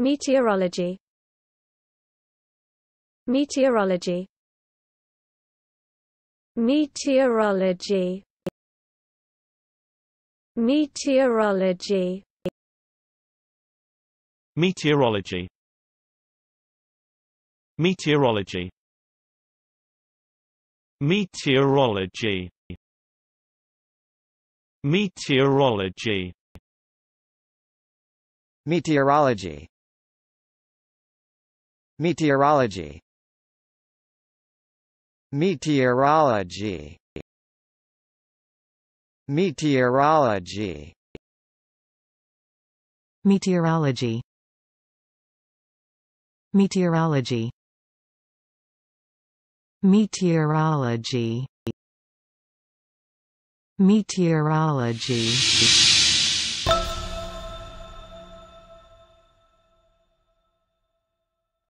Meteorology Meteorology Meteorology Meteorology Meteorology Meteorology Meteorology Meteorology Meteorology Meteorology Meteorology Meteorology Meteorology Meteorology Meteorology Meteorology